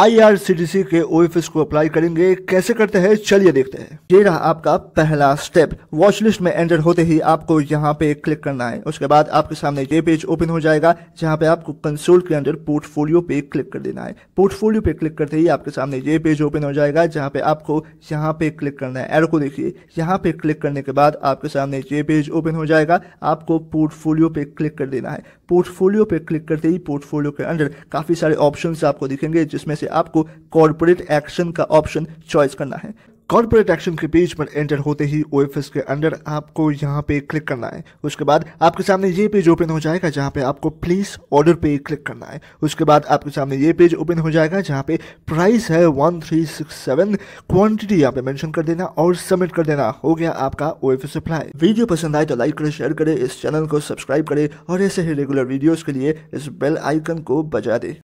IRCTC के OFS को apply करेंगे कैसे करते हैं चलिए देखते हैं ये रहा आपका पहला स्टेप वॉच लिस्ट में एंटर होते ही आपको यहाँ पे क्लिक करना है उसके बाद आपके सामने ये पेज ओपन हो जाएगा जहाँ पे आपको कंसोल के अंदर पोर्टफोलियो पे क्लिक कर देना है पोर्टफोलियो पे क्लिक करते ही आपके सामने ये पेज ओपन हो जाएगा जहाँ पे आपको यहाँ पे क्लिक करना है एर को देखिए यहाँ पे क्लिक करने के बाद आपके सामने ये पेज ओपन हो जाएगा आपको पोर्टफोलियो पे क्लिक कर देना है पोर्टफोलियो पे क्लिक करते ही पोर्टफोलियो के अंदर काफी सारे ऑप्शन आपको दिखेंगे जिसमें से आपको कॉरपोरेट एक्शन का ऑप्शन चॉइस करना है कॉर्पोरेट एक्शन के पेज पर एंटर होते ही ओ के अंडर आपको यहाँ पे क्लिक करना है उसके बाद आपके सामने ये पेज ओपन हो जाएगा जहाँ पे आपको प्लीज ऑर्डर पे क्लिक करना है उसके बाद आपके सामने ये पेज ओपन हो जाएगा जहाँ पे प्राइस है one three six seven quantity यहाँ पे मैंशन कर देना और सबमिट कर देना हो गया आपका ओ सप्लाई वीडियो पसंद आए तो लाइक करे शेयर करे इस चैनल को सब्सक्राइब करे और ऐसे ही रेगुलर वीडियोज़ के लिए इस बेल आइकन को बजा दे